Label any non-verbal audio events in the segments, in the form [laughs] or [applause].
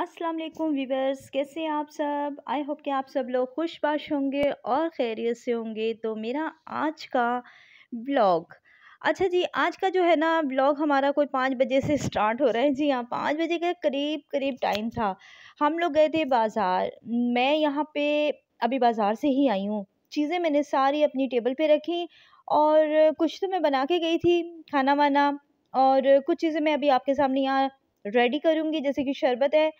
अस्सलाम वालेकुम वीवर्स कैसे हैं आप सब आई होप कि आप सब लोग खुशबाश होंगे और खैरियत से होंगे तो मेरा आज का ब्लॉग अच्छा जी आज का जो है ना ब्लॉग हमारा कोई पाँच बजे से स्टार्ट हो रहा है जी हाँ पाँच बजे के करीब करीब टाइम था हम लोग गए थे बाज़ार मैं यहाँ पे अभी बाज़ार से ही आई हूँ चीज़ें मैंने सारी अपनी टेबल पर रखी और कुछ तो मैं बना के गई थी खाना वाना और कुछ चीज़ें मैं अभी आपके सामने यहाँ रेडी करूँगी जैसे कि शरबत है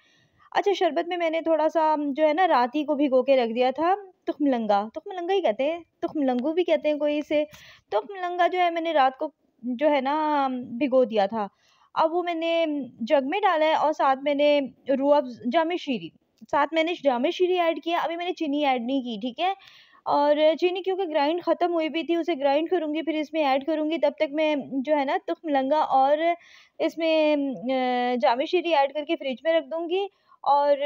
अच्छा शरबत में मैंने थोड़ा सा जो है ना ही को भिगो के रख दिया था तुखमलंगा तुखमलंगा ही कहते हैं तुखमलंगू भी कहते हैं कोई इसे तुखमलंगा जो है मैंने रात को जो है ना भिगो दिया था अब वो मैंने जग में डाला है और साथ मैंने रूह जामे शीरी साथ मैंने जामे शीरी ऐड किया अभी मैंने चीनी ऐड नहीं की ठीक है और चीनी क्योंकि ग्राइंड ख़त्म हुई भी थी उसे ग्राइंड करूँगी फिर इसमें ऐड करूँगी तब तक मैं जो है ना तुख मिलंगा और इसमें जामी शीरी ऐड करके फ्रिज में रख दूँगी और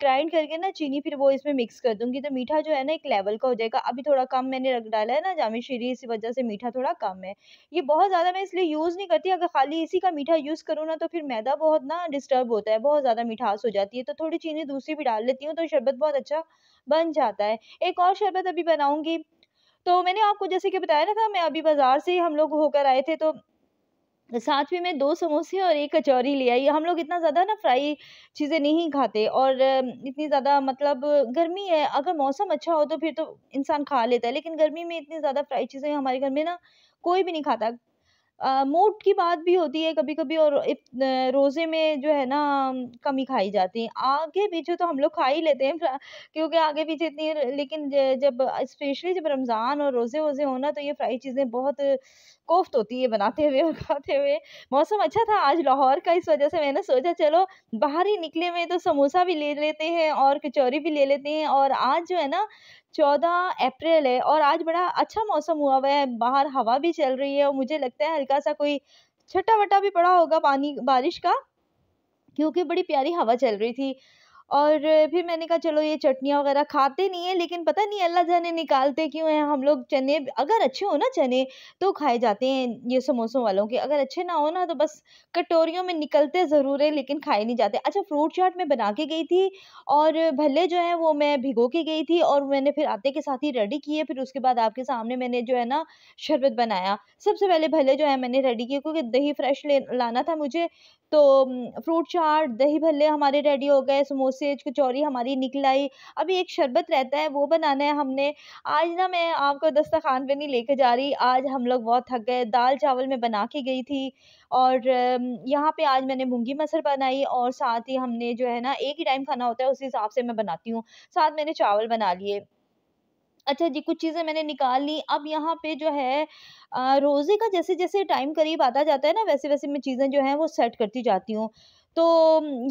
ग्राइंड करके ना चीनी फिर वो इसमें मिक्स कर दूंगी तो मीठा जो है ना एक लेवल का हो जाएगा अभी थोड़ा कम मैंने रख डाला है ना जामी शीरी इस वजह से मीठा थोड़ा कम है ये बहुत ज़्यादा मैं इसलिए यूज़ नहीं करती अगर खाली इसी का मीठा यूज़ करूँ ना तो फिर मैदा बहुत ना डिस्टर्ब होता है बहुत ज़्यादा मिठास हो जाती है तो थोड़ी चीनी दूसरी भी डाल लेती हूँ तो शरबत बहुत अच्छा बन जाता है एक और शरबत अभी बनाऊँगी तो मैंने आपको जैसे कि बताया ना था मैं अभी बाज़ार से ही हम लोग होकर आए थे तो साथ में मैं दो समोसे और एक कचौरी ले आई हम लोग इतना ज़्यादा ना फ्राई चीज़ें नहीं खाते और इतनी ज़्यादा मतलब गर्मी है अगर मौसम अच्छा हो तो फिर तो इंसान खा लेता है लेकिन गर्मी में इतनी ज़्यादा फ्राई चीज़ें हमारे घर में ना कोई भी नहीं खाता मूड की बात भी होती है कभी कभी और रोज़े में जो है ना कमी खाई जाती है। आगे पीछे तो हम लोग खा ही लेते हैं क्योंकि आगे पीछे इतनी लेकिन जब स्पेशली जब रमज़ान और रोज़े-वोज़े हो ना तो ये फ्राई चीज़ें बहुत कोफ़्त होती है बनाते हुए और खाते हुए। मौसम अच्छा था आज लाहौर का इस वज़ह से मैंने सोचा चलो बाहर ही निकले हुए तो समोसा भी ले लेते हैं और कचौरी भी ले लेते हैं और आज जो है ना चौदह अप्रैल है और आज बड़ा अच्छा मौसम हुआ हुआ है बाहर हवा भी चल रही है और मुझे लगता है हल्का सा कोई छटा वटा भी पड़ा होगा पानी बारिश का क्योंकि बड़ी प्यारी हवा चल रही थी और फिर मैंने कहा चलो ये चटनियाँ वगैरह खाते नहीं है लेकिन पता नहीं अल्लाह जाने निकालते क्यों हैं हम लोग चने अगर अच्छे हो ना चने तो खाए जाते हैं ये समोसों वालों के अगर अच्छे ना हो ना तो बस कटोरियों में निकलते ज़रूर है लेकिन खाए नहीं जाते अच्छा फ्रूट चाट मैं बना के गई थी और भले जो है वो मैं भिगो के गई थी और मैंने फिर आते के साथ ही रेडी किए फिर उसके बाद आपके सामने मैंने जो है ना शरबत बनाया सबसे पहले भले जो है मैंने रेडी किए क्योंकि दही फ्रेश ले लाना था मुझे तो फ्रूट चाट दही भल्ले हमारे रेडी हो गए समोसे कचौरी हमारी निकल आई अभी एक शरबत रहता है वो बनाना है हमने आज ना मैं आपको दस्तखान पे नहीं लेके जा रही आज हम लोग बहुत थक गए दाल चावल में बना के गई थी और यहाँ पे आज मैंने मूँगी मसर बनाई और साथ ही हमने जो है ना एक ही टाइम खाना होता है उसी हिसाब से मैं बनाती हूँ साथ मैंने चावल बना लिए अच्छा जी कुछ चीज़ें मैंने निकाल ली अब यहाँ पे जो है रोज़े का जैसे जैसे टाइम करीब आता जाता है ना वैसे वैसे मैं चीज़ें जो हैं वो सेट करती जाती हूँ तो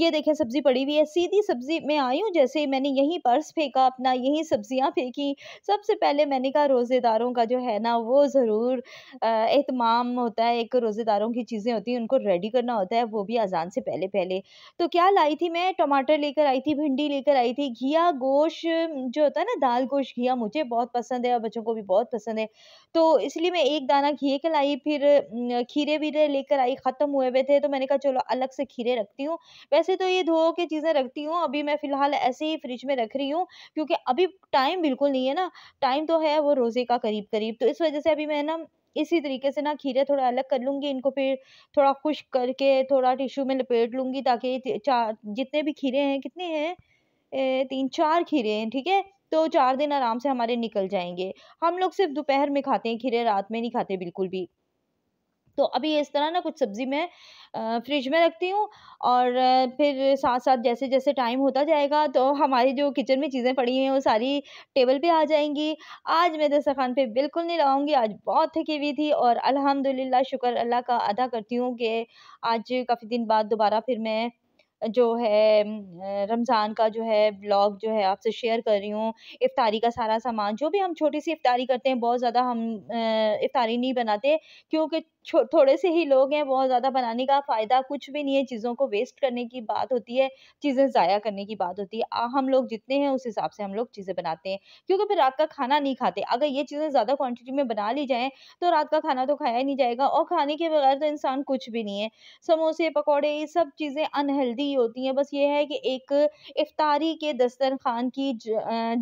ये देखें सब्ज़ी पड़ी हुई है सीधी सब्ज़ी में आई हूँ जैसे ही मैंने यहीं पर्स फेंका अपना यहीं सब्ज़ियाँ फेंकी सबसे पहले मैंने कहा रोज़ेदारों का जो है ना वो ज़रूर अहतमाम होता है एक रोज़ेदारों की चीज़ें होती हैं उनको रेडी करना होता है वो भी अजान से पहले पहले तो क्या लाई थी मैं टमाटर लेकर आई थी भिंडी लेकर आई थी घिया गोश जो होता है ना दाल गोश घिया मुझे बहुत पसंद है और बच्चों को भी बहुत पसंद है तो इसलिए मैं एक दाना घिए के लाई फिर खीरे वीरे लेकर आई ख़त्म हुए हुए थे तो मैंने कहा चलो अलग से खीरे रख रखती हूँ वैसे तो ये धो के चीज़ें रखती हूँ अभी मैं फ़िलहाल ऐसे ही फ्रिज में रख रही हूँ क्योंकि अभी टाइम बिल्कुल नहीं है ना टाइम तो है वो रोज़े का करीब करीब तो इस वजह से अभी मैं ना इसी तरीके से ना खीरे थोड़ा अलग कर लूँगी इनको फिर थोड़ा खुश करके थोड़ा टिश्यू में लपेट लूँगी ताकि चार जितने भी खीरे हैं कितने हैं तीन चार खीरे हैं ठीक है तो चार दिन आराम से हमारे निकल जाएंगे हम लोग सिर्फ दोपहर में खाते हैं खीरे रात में नहीं खाते बिल्कुल भी तो अभी इस तरह ना कुछ सब्ज़ी मैं फ्रिज में रखती हूँ और फिर साथ साथ जैसे जैसे टाइम होता जाएगा तो हमारी जो किचन में चीज़ें पड़ी हुई हैं वो सारी टेबल पे आ जाएंगी आज मैं दस्तरखान पे बिल्कुल नहीं लगाऊंगी आज बहुत थकी हुई थी और अल्हम्दुलिल्लाह शुक्र अल्लाह का अदा करती हूँ कि आज काफ़ी दिन बाद दोबारा फिर मैं जो है रमज़ान का जो है ब्लॉग जो है आपसे शेयर कर रही हूँ इफ्तारी का सारा सामान जो भी हम छोटी सी इफ़ारी करते हैं बहुत ज़्यादा हम इफ़ारी नहीं बनाते क्योंकि थोड़े से ही लोग हैं बहुत ज़्यादा बनाने का फ़ायदा कुछ भी नहीं है चीज़ों को वेस्ट करने की बात होती है चीज़ें ज़ाया करने की बात होती है हम लोग जितने हैं उस हिसाब से हम लोग चीज़ें बनाते हैं क्योंकि फिर रात का खाना नहीं खाते अगर ये चीज़ें ज़्यादा क्वान्टिटी में बना ली जाएँ तो रात का खाना तो खाया ही नहीं जाएगा और खाने के बगैर तो इंसान कुछ भी नहीं है समोसे पकौड़े ये सब चीज़ें अनहेल्दी ही होती हैं बस ये है कि एक इफ्तारी के दस्तरखान की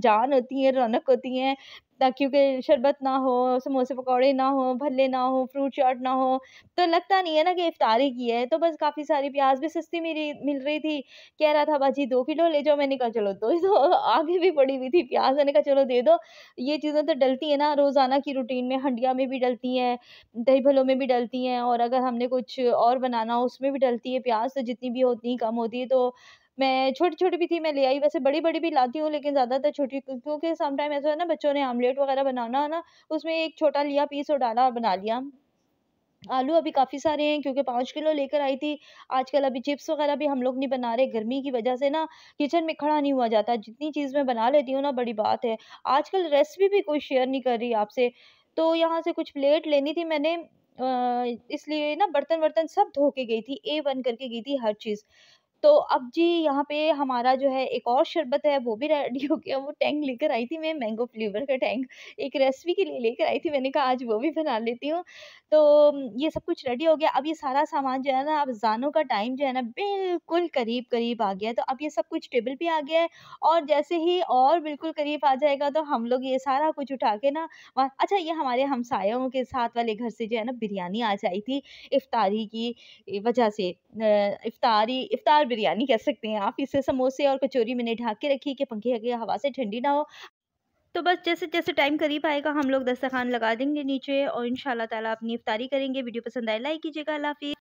जान होती है रौनक होती है ताकि क्योंकि शरबत ना हो समोसे पकौड़े ना हो भल्ले ना हो फ्रूट चाट ना हो तो लगता नहीं है ना कि इफ्तारी की है तो बस काफ़ी सारी प्याज भी सस्ती मेरी मिल रही थी कह रहा था भाजी दो किलो ले जाओ मैंने कहा चलो दो तो [laughs] आगे भी पड़ी हुई थी प्याज मैंने कहा चलो दे दो ये चीज़ें तो डलती हैं ना रोज़ाना की रूटीन में हंडिया में भी डलती हैं दही भलों में भी डलती हैं और अगर हमने कुछ और बनाना हो उसमें भी डलती है प्याज तो जितनी भी होती कम होती है तो मैं छोटी-छोटी भी थी मैं ले आई वैसे बड़ी-बड़ी भी लाती हूँ लेकिन ज़्यादातर छोटी क्योंकि समटाइम ऐसा है ना बच्चों ने आमलेट वगैरह बनाना है ना उसमें एक छोटा लिया पीस और डाला और बना लिया। आलू अभी काफ़ी सारे हैं क्योंकि पाँच किलो लेकर आई थी। आजकल अभी चिप्स वगैरह भी हम लोग नहीं बना रहे गर्मी की वजह से ना किचन में खड़ा नहीं हुआ जाता। जितनी चीज़ मैं बना लेती हूँ ना बड़ी बात है। आजकल रेसिपी भी कोई शेयर नहीं कर रही आपसे। तो यहाँ से कुछ प्लेट लेनी थी मैंने इसलिए ना बर्तन-वर्तन सब धो के गई थी। ए वन करके गई थी हर चीज़। तो अब जी यहाँ पे हमारा जो है एक और शरबत है वो भी रेडी हो गया वो टैंक लेकर आई थी मैं मैंगो फ्लेवर का टैंक एक रेसिपी के लिए लेकर आई थी मैंने कहा आज वो भी बना लेती हूँ तो ये सब कुछ रेडी हो गया अब ये सारा सामान जो है ना अब जानों का टाइम जो है ना बिल्कुल करीब करीब आ गया तो अब ये सब कुछ टेबल पर आ गया है और जैसे ही और बिल्कुल करीब आ जाएगा तो हम लोग ये सारा कुछ उठा के ना वहाँ अच्छा ये हमारे हमसायों के साथ वाले घर से जो है ना बिरयानी आ जाई थी इफ्तारी की वजह से इफ्तारी इफ्तार बिरयानी कह सकते हैं आप इसे समोसे और कचौरी मैंने ढाक के रखी कि पंखे की हवा से ठंडी ना हो तो बस जैसे जैसे टाइम करीब आएगा हम लोग दस्तरखान लगा देंगे नीचे और इन ताला अपनी इफ्तारी करेंगे वीडियो पसंद आए लाइक कीजिएगा हाफिज़